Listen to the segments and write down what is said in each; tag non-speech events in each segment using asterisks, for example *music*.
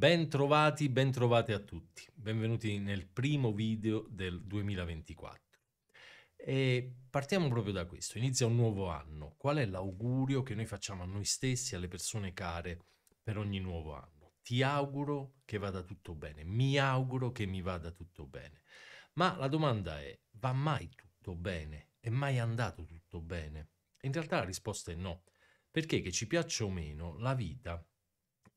Bentrovati, bentrovate a tutti. Benvenuti nel primo video del 2024. E partiamo proprio da questo. Inizia un nuovo anno. Qual è l'augurio che noi facciamo a noi stessi e alle persone care per ogni nuovo anno? Ti auguro che vada tutto bene. Mi auguro che mi vada tutto bene. Ma la domanda è, va mai tutto bene? È mai andato tutto bene? In realtà la risposta è no. Perché che ci piaccia o meno, la vita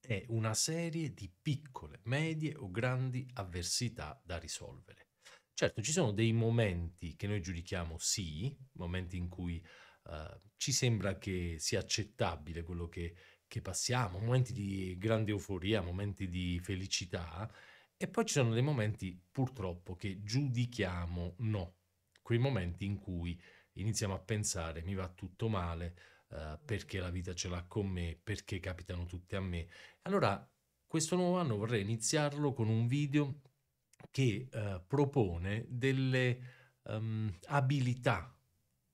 è una serie di piccole, medie o grandi avversità da risolvere. Certo, ci sono dei momenti che noi giudichiamo sì, momenti in cui uh, ci sembra che sia accettabile quello che, che passiamo, momenti di grande euforia, momenti di felicità, e poi ci sono dei momenti purtroppo che giudichiamo no, quei momenti in cui iniziamo a pensare mi va tutto male, eh, perché la vita ce l'ha con me, perché capitano tutte a me. Allora, questo nuovo anno vorrei iniziarlo con un video che uh, propone delle um, abilità,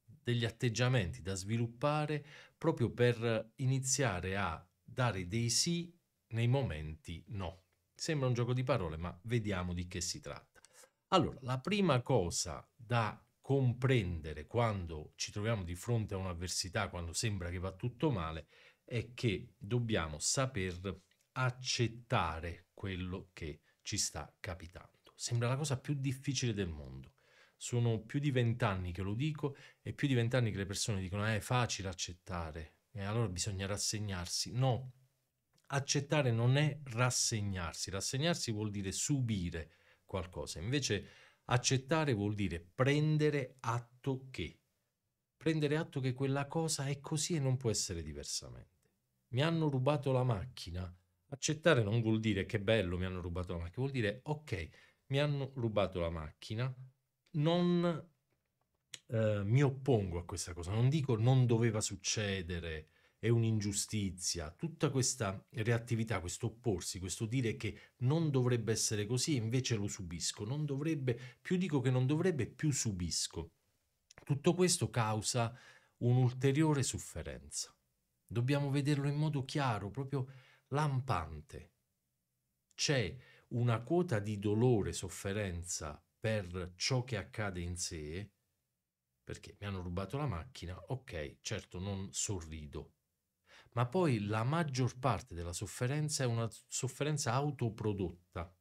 degli atteggiamenti da sviluppare proprio per iniziare a dare dei sì nei momenti no. Sembra un gioco di parole, ma vediamo di che si tratta. Allora, la prima cosa da comprendere quando ci troviamo di fronte a un'avversità, quando sembra che va tutto male, è che dobbiamo saper accettare quello che ci sta capitando. Sembra la cosa più difficile del mondo. Sono più di vent'anni che lo dico e più di vent'anni che le persone dicono eh, è facile accettare e eh, allora bisogna rassegnarsi. No, accettare non è rassegnarsi, rassegnarsi vuol dire subire qualcosa. Invece Accettare vuol dire prendere atto che. Prendere atto che quella cosa è così e non può essere diversamente. Mi hanno rubato la macchina. Accettare non vuol dire che bello mi hanno rubato la macchina, vuol dire ok, mi hanno rubato la macchina, non eh, mi oppongo a questa cosa, non dico non doveva succedere, è un'ingiustizia, tutta questa reattività, questo opporsi, questo dire che non dovrebbe essere così e invece lo subisco, non dovrebbe, più dico che non dovrebbe, più subisco. Tutto questo causa un'ulteriore sofferenza. Dobbiamo vederlo in modo chiaro, proprio lampante. C'è una quota di dolore, sofferenza per ciò che accade in sé, perché mi hanno rubato la macchina, ok, certo non sorrido, ma poi la maggior parte della sofferenza è una sofferenza autoprodotta,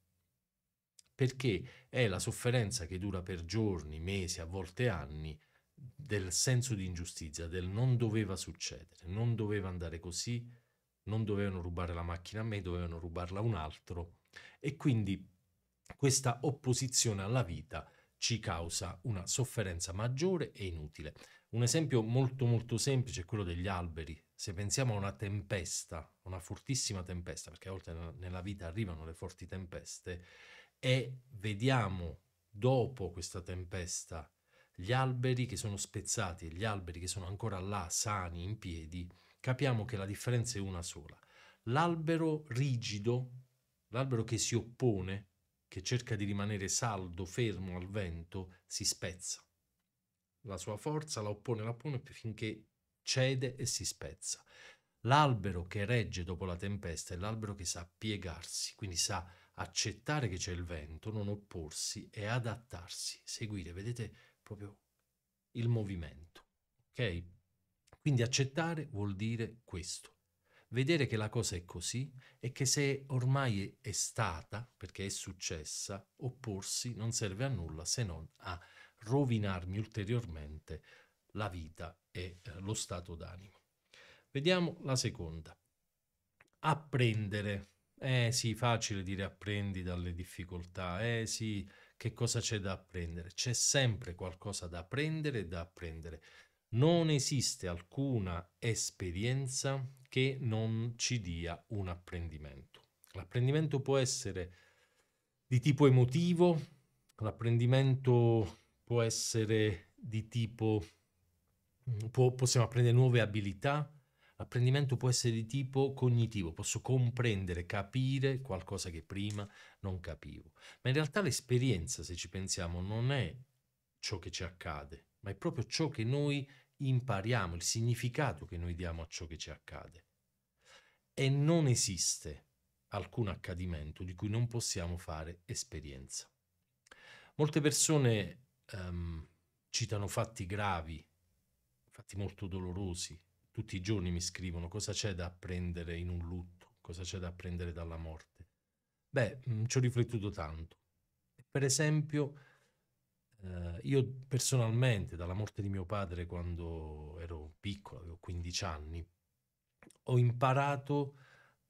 perché è la sofferenza che dura per giorni, mesi, a volte anni, del senso di ingiustizia, del non doveva succedere, non doveva andare così, non dovevano rubare la macchina a me, dovevano rubarla a un altro. E quindi questa opposizione alla vita ci causa una sofferenza maggiore e inutile. Un esempio molto molto semplice è quello degli alberi se pensiamo a una tempesta, una fortissima tempesta, perché a volte nella vita arrivano le forti tempeste, e vediamo dopo questa tempesta gli alberi che sono spezzati e gli alberi che sono ancora là, sani, in piedi, capiamo che la differenza è una sola. L'albero rigido, l'albero che si oppone, che cerca di rimanere saldo, fermo al vento, si spezza. La sua forza la oppone, la oppone finché cede e si spezza. L'albero che regge dopo la tempesta è l'albero che sa piegarsi, quindi sa accettare che c'è il vento, non opporsi e adattarsi, seguire, vedete proprio il movimento. Ok? Quindi accettare vuol dire questo. Vedere che la cosa è così e che se ormai è stata, perché è successa, opporsi non serve a nulla se non a rovinarmi ulteriormente la vita e eh, lo stato d'animo. Vediamo la seconda. Apprendere. Eh sì, facile dire apprendi dalle difficoltà. Eh sì, che cosa c'è da apprendere? C'è sempre qualcosa da apprendere e da apprendere. Non esiste alcuna esperienza che non ci dia un apprendimento. L'apprendimento può essere di tipo emotivo, l'apprendimento può essere di tipo Mm, può, possiamo apprendere nuove abilità. L'apprendimento può essere di tipo cognitivo, posso comprendere, capire qualcosa che prima non capivo. Ma in realtà l'esperienza, se ci pensiamo, non è ciò che ci accade, ma è proprio ciò che noi impariamo, il significato che noi diamo a ciò che ci accade. E non esiste alcun accadimento di cui non possiamo fare esperienza. Molte persone um, citano fatti gravi fatti molto dolorosi. Tutti i giorni mi scrivono cosa c'è da apprendere in un lutto, cosa c'è da apprendere dalla morte. Beh, mm, ci ho riflettuto tanto. Per esempio, eh, io personalmente, dalla morte di mio padre quando ero piccolo, avevo 15 anni, ho imparato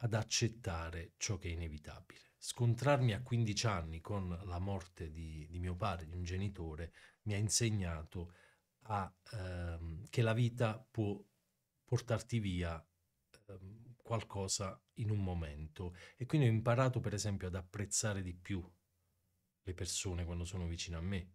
ad accettare ciò che è inevitabile. Scontrarmi a 15 anni con la morte di, di mio padre, di un genitore, mi ha insegnato a a, ehm, che la vita può portarti via ehm, qualcosa in un momento. E quindi ho imparato, per esempio, ad apprezzare di più le persone quando sono vicino a me.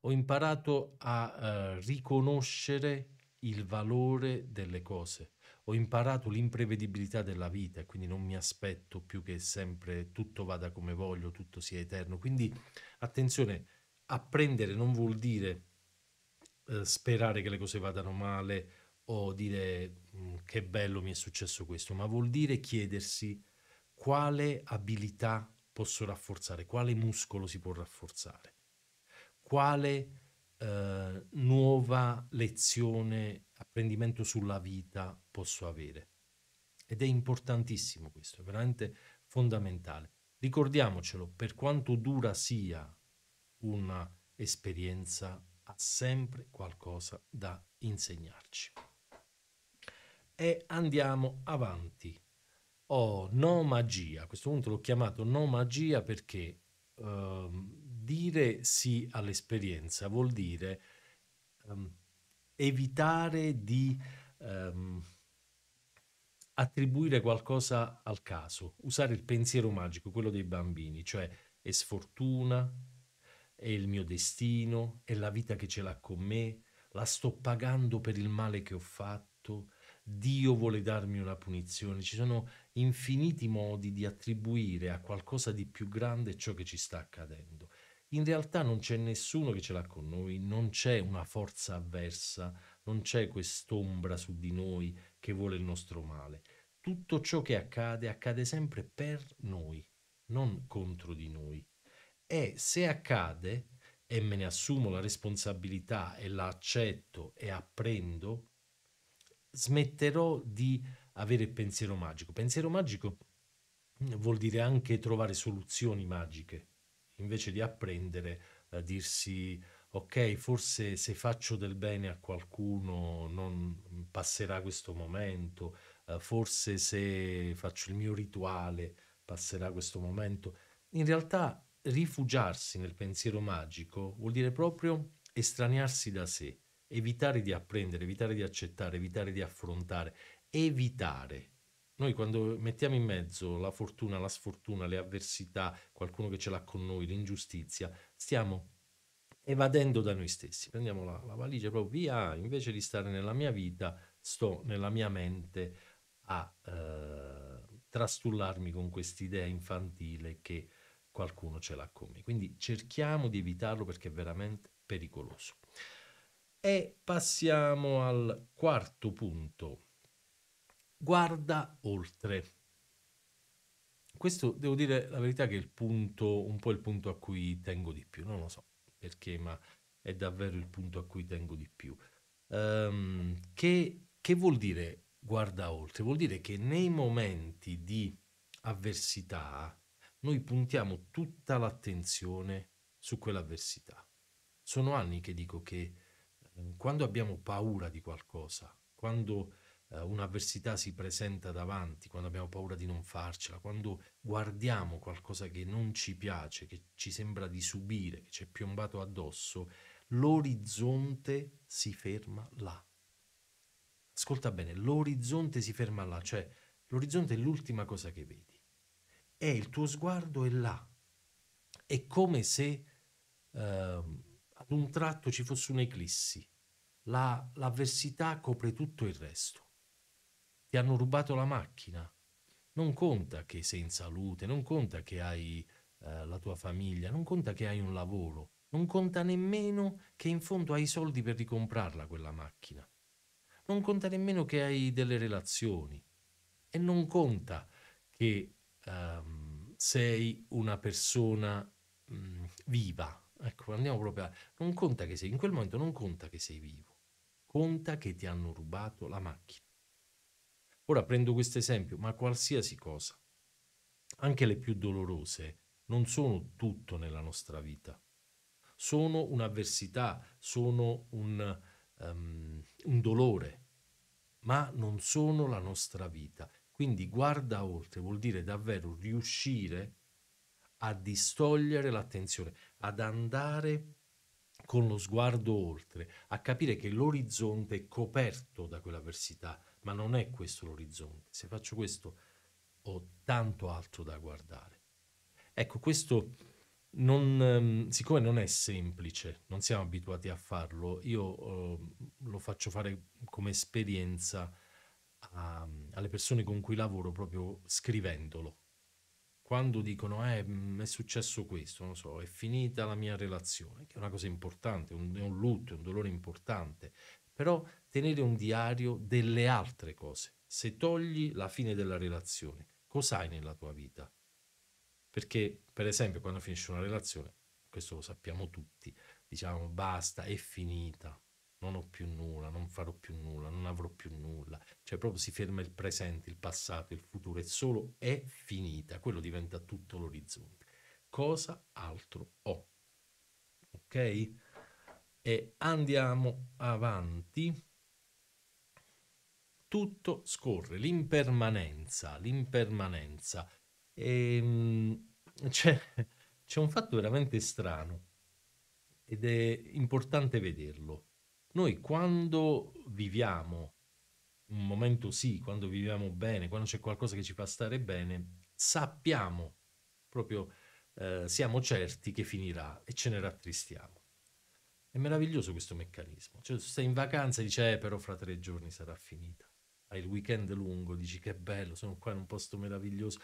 Ho imparato a eh, riconoscere il valore delle cose. Ho imparato l'imprevedibilità della vita e quindi non mi aspetto più che sempre tutto vada come voglio, tutto sia eterno. Quindi attenzione, apprendere non vuol dire eh, sperare che le cose vadano male o dire mm, che bello mi è successo questo, ma vuol dire chiedersi quale abilità posso rafforzare, quale muscolo si può rafforzare, quale eh, nuova lezione, apprendimento sulla vita posso avere. Ed è importantissimo questo, è veramente fondamentale. Ricordiamocelo, per quanto dura sia un'esperienza, sempre qualcosa da insegnarci. E andiamo avanti. Oh, no magia. A questo punto l'ho chiamato no magia perché um, dire sì all'esperienza vuol dire um, evitare di um, attribuire qualcosa al caso, usare il pensiero magico, quello dei bambini, cioè è sfortuna, è il mio destino, è la vita che ce l'ha con me, la sto pagando per il male che ho fatto, Dio vuole darmi una punizione. Ci sono infiniti modi di attribuire a qualcosa di più grande ciò che ci sta accadendo. In realtà non c'è nessuno che ce l'ha con noi, non c'è una forza avversa, non c'è quest'ombra su di noi che vuole il nostro male. Tutto ciò che accade accade sempre per noi, non contro di noi. E se accade, e me ne assumo la responsabilità e la accetto e apprendo, smetterò di avere pensiero magico. Pensiero magico vuol dire anche trovare soluzioni magiche, invece di apprendere a dirsi ok, forse se faccio del bene a qualcuno non passerà questo momento, eh, forse se faccio il mio rituale passerà questo momento. In realtà rifugiarsi nel pensiero magico vuol dire proprio estraniarsi da sé, evitare di apprendere, evitare di accettare, evitare di affrontare, evitare. Noi quando mettiamo in mezzo la fortuna, la sfortuna, le avversità, qualcuno che ce l'ha con noi, l'ingiustizia, stiamo evadendo da noi stessi. Prendiamo la, la valigia e proprio via, invece di stare nella mia vita, sto nella mia mente a eh, trastullarmi con quest'idea infantile che qualcuno ce l'ha con me. Quindi cerchiamo di evitarlo perché è veramente pericoloso. E passiamo al quarto punto. Guarda oltre. Questo devo dire la verità che è il punto, un po' il punto a cui tengo di più, non lo so perché, ma è davvero il punto a cui tengo di più. Um, che, che vuol dire guarda oltre? Vuol dire che nei momenti di avversità, noi puntiamo tutta l'attenzione su quell'avversità. Sono anni che dico che eh, quando abbiamo paura di qualcosa, quando eh, un'avversità si presenta davanti, quando abbiamo paura di non farcela, quando guardiamo qualcosa che non ci piace, che ci sembra di subire, che ci è piombato addosso, l'orizzonte si ferma là. Ascolta bene, l'orizzonte si ferma là, cioè l'orizzonte è l'ultima cosa che vedi e il tuo sguardo è là. È come se eh, ad un tratto ci fosse un'eclissi. La, l'avversità copre tutto il resto. Ti hanno rubato la macchina. Non conta che sei in salute, non conta che hai eh, la tua famiglia, non conta che hai un lavoro, non conta nemmeno che in fondo hai i soldi per ricomprarla quella macchina. Non conta nemmeno che hai delle relazioni e non conta che um, sei una persona um, viva. Ecco, andiamo proprio a... Non conta che sei, in quel momento non conta che sei vivo, conta che ti hanno rubato la macchina. Ora prendo questo esempio, ma qualsiasi cosa, anche le più dolorose, non sono tutto nella nostra vita. Sono un'avversità, sono un, um, un dolore, ma non sono la nostra vita. Quindi guarda oltre vuol dire davvero riuscire a distogliere l'attenzione, ad andare con lo sguardo oltre, a capire che l'orizzonte è coperto da quell'avversità, ma non è questo l'orizzonte. Se faccio questo ho tanto altro da guardare. Ecco, questo non, ehm, siccome non è semplice, non siamo abituati a farlo, io ehm, lo faccio fare come esperienza a, alle persone con cui lavoro proprio scrivendolo. Quando dicono eh, mm, è successo questo, non so, è finita la mia relazione, che è una cosa importante, un, è un lutto, è un dolore importante, però tenere un diario delle altre cose. Se togli la fine della relazione, cos'hai nella tua vita? Perché, per esempio, quando finisce una relazione, questo lo sappiamo tutti, diciamo basta, è finita, non ho più nulla, non farò più nulla, non avrò più nulla. Cioè proprio si ferma il presente, il passato, il futuro, e solo è finita, quello diventa tutto l'orizzonte. Cosa altro ho? Ok? E andiamo avanti. Tutto scorre, l'impermanenza, l'impermanenza. Ehm, c'è, c'è un fatto veramente strano ed è importante vederlo noi quando viviamo un momento sì, quando viviamo bene, quando c'è qualcosa che ci fa stare bene, sappiamo proprio, eh, siamo certi che finirà e ce ne rattristiamo. È meraviglioso questo meccanismo. Cioè, se sei in vacanza e dici, eh, però fra tre giorni sarà finita. Hai il weekend lungo, dici che bello, sono qua in un posto meraviglioso,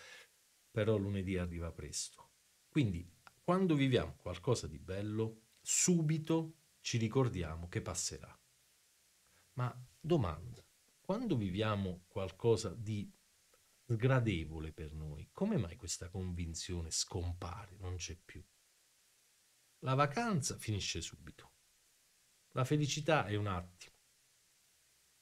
però lunedì arriva presto. Quindi, quando viviamo qualcosa di bello, subito ci ricordiamo che passerà. Ma domanda, quando viviamo qualcosa di sgradevole per noi, come mai questa convinzione scompare, non c'è più? La vacanza finisce subito. La felicità è un attimo.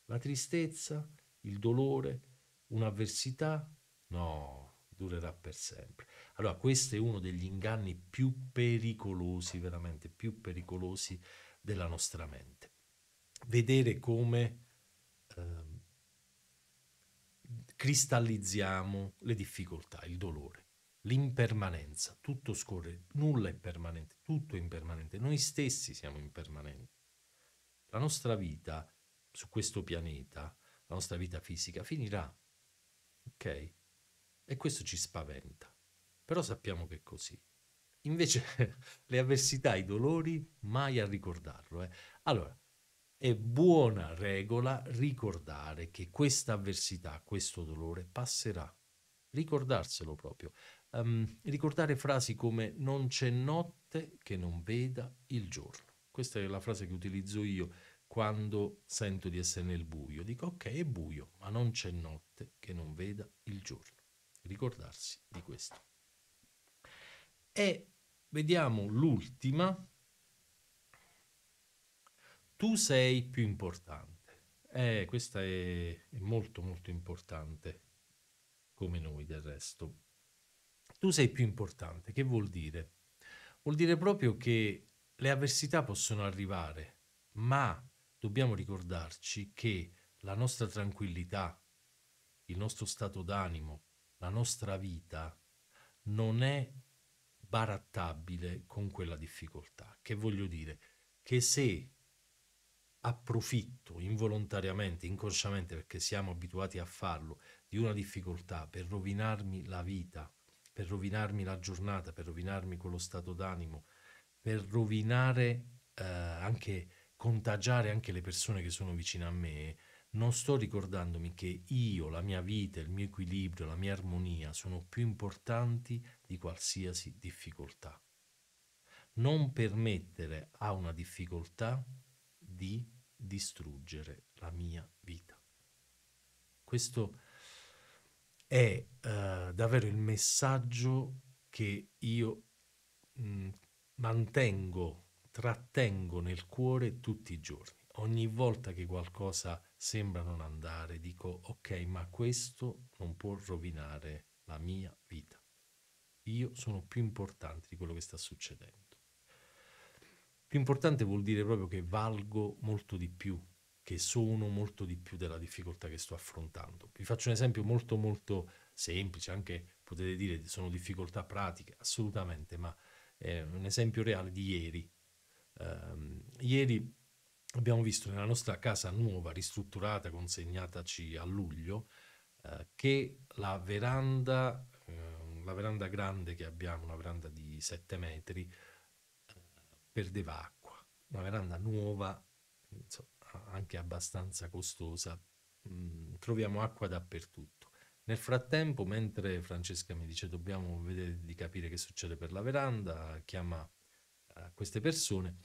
La tristezza, il dolore, un'avversità, no, durerà per sempre. Allora, questo è uno degli inganni più pericolosi, veramente più pericolosi della nostra mente. Vedere come eh, cristallizziamo le difficoltà, il dolore, l'impermanenza, tutto scorre, nulla è permanente, tutto è impermanente, noi stessi siamo impermanenti. La nostra vita su questo pianeta, la nostra vita fisica finirà, ok? E questo ci spaventa, però sappiamo che è così. Invece *laughs* le avversità, i dolori, mai a ricordarlo. Eh. Allora, è buona regola ricordare che questa avversità, questo dolore passerà. Ricordarselo proprio. Um, ricordare frasi come non c'è notte che non veda il giorno. Questa è la frase che utilizzo io quando sento di essere nel buio. Dico ok, è buio, ma non c'è notte che non veda il giorno. Ricordarsi di questo. E Vediamo l'ultima. Tu sei più importante. Eh, questa è, è molto molto importante, come noi del resto. Tu sei più importante, che vuol dire? Vuol dire proprio che le avversità possono arrivare, ma dobbiamo ricordarci che la nostra tranquillità, il nostro stato d'animo, la nostra vita non è barattabile con quella difficoltà. Che voglio dire? Che se approfitto involontariamente, inconsciamente, perché siamo abituati a farlo, di una difficoltà per rovinarmi la vita, per rovinarmi la giornata, per rovinarmi quello stato d'animo, per rovinare eh, anche, contagiare anche le persone che sono vicine a me, non sto ricordandomi che io, la mia vita, il mio equilibrio, la mia armonia sono più importanti di qualsiasi difficoltà. Non permettere a una difficoltà di distruggere la mia vita. Questo è eh, davvero il messaggio che io mh, mm, mantengo, trattengo nel cuore tutti i giorni. Ogni volta che qualcosa sembra non andare, dico ok, ma questo non può rovinare la mia vita. Io sono più importante di quello che sta succedendo. Più importante vuol dire proprio che valgo molto di più, che sono molto di più della difficoltà che sto affrontando. Vi faccio un esempio molto molto semplice, anche potete dire sono difficoltà pratiche, assolutamente, ma è eh, un esempio reale di ieri. Um, ieri abbiamo visto nella nostra casa nuova, ristrutturata, consegnataci a luglio, eh, che la veranda, eh, la veranda grande che abbiamo, una veranda di 7 metri, eh, perdeva acqua. Una veranda nuova, insomma, anche abbastanza costosa, mm, troviamo acqua dappertutto. Nel frattempo, mentre Francesca mi dice dobbiamo vedere di capire che succede per la veranda, chiama eh, queste persone,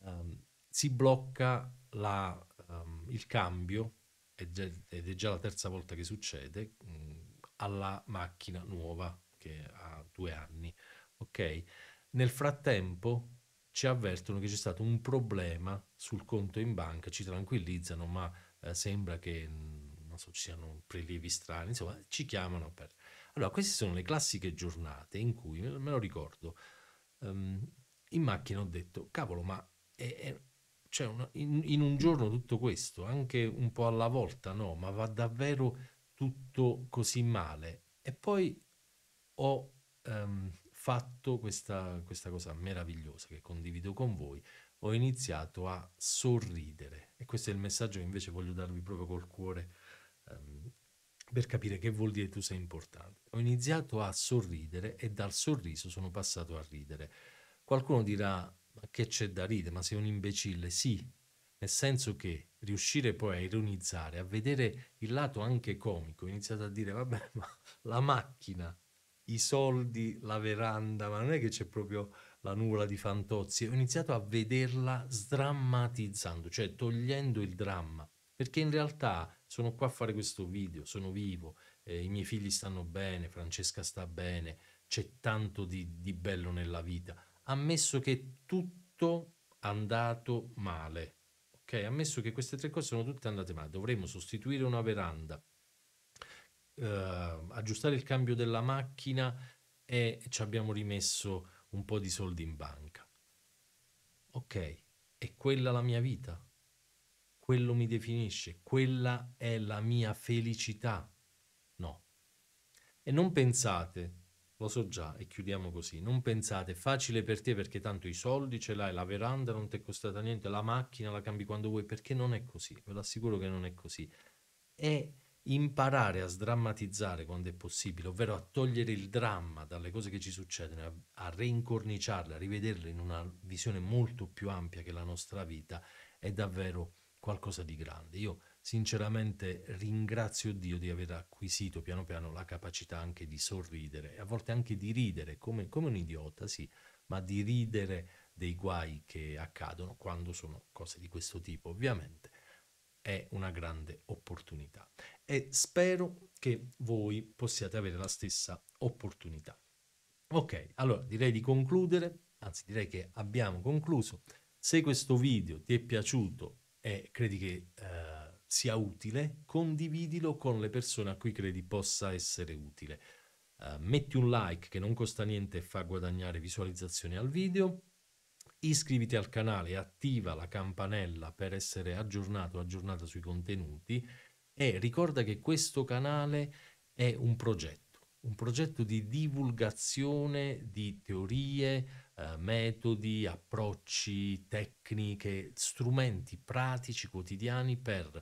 ehm, si blocca la, um, il cambio, ed è già la terza volta che succede, mm, alla macchina nuova che ha due anni. Ok? Nel frattempo ci avvertono che c'è stato un problema sul conto in banca, ci tranquillizzano, ma eh, sembra che mm, non so, ci siano prelievi strani, insomma, ci chiamano per... Allora, queste sono le classiche giornate in cui, me lo ricordo, um, in macchina ho detto, cavolo, ma è, cioè una, in, in, un giorno tutto questo, anche un po' alla volta, no, ma va davvero tutto così male. E poi ho ehm, fatto questa, questa cosa meravigliosa che condivido con voi, ho iniziato a sorridere e questo è il messaggio che invece voglio darvi proprio col cuore ehm, per capire che vuol dire tu sei importante. Ho iniziato a sorridere e dal sorriso sono passato a ridere. Qualcuno dirà ma che c'è da ridere? Ma sei un imbecille? Sì, nel senso che riuscire poi a ironizzare, a vedere il lato anche comico, iniziate a dire, vabbè, *laughs* ma la macchina, i soldi, la veranda, ma non è che c'è proprio la nuvola di Fantozzi, ho iniziato a vederla sdrammatizzando, cioè togliendo il dramma, perché in realtà sono qua a fare questo video, sono vivo, eh, i miei figli stanno bene, Francesca sta bene, c'è tanto di, di bello nella vita ammesso che tutto andato male. Ok, ammesso che queste tre cose sono tutte andate male, dovremmo sostituire una veranda, eh, aggiustare il cambio della macchina e ci abbiamo rimesso un po' di soldi in banca. Ok, è quella la mia vita, quello mi definisce, quella è la mia felicità. No. E non pensate lo so già e chiudiamo così. Non pensate, facile per te perché tanto i soldi ce l'hai, la veranda non ti è costata niente, la macchina la cambi quando vuoi, perché non è così, ve lo assicuro che non è così. È imparare a sdrammatizzare quando è possibile, ovvero a togliere il dramma dalle cose che ci succedono, a, a reincorniciarle, a rivederle in una visione molto più ampia che la nostra vita, è davvero qualcosa di grande. Io Sinceramente ringrazio Dio di aver acquisito piano piano la capacità anche di sorridere e a volte anche di ridere, come, come un idiota, sì, ma di ridere dei guai che accadono quando sono cose di questo tipo, ovviamente. È una grande opportunità e spero che voi possiate avere la stessa opportunità. Ok, allora direi di concludere, anzi direi che abbiamo concluso. Se questo video ti è piaciuto e credi che eh, sia utile, condividilo con le persone a cui credi possa essere utile. Uh, metti un like che non costa niente e fa guadagnare visualizzazioni al video. Iscriviti al canale e attiva la campanella per essere aggiornato o aggiornata sui contenuti e ricorda che questo canale è un progetto, un progetto di divulgazione di teorie, eh, metodi, approcci, tecniche, strumenti pratici quotidiani per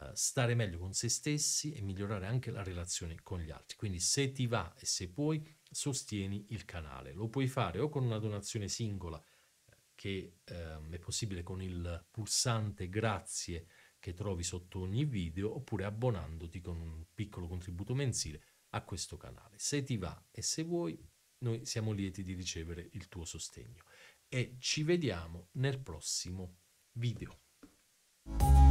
eh, stare meglio con se stessi e migliorare anche la relazione con gli altri. Quindi se ti va e se puoi, sostieni il canale. Lo puoi fare o con una donazione singola, eh, che ehm, è possibile con il pulsante grazie che trovi sotto ogni video, oppure abbonandoti con un piccolo contributo mensile a questo canale. Se ti va e se vuoi, noi siamo lieti di ricevere il tuo sostegno. E ci vediamo nel prossimo video.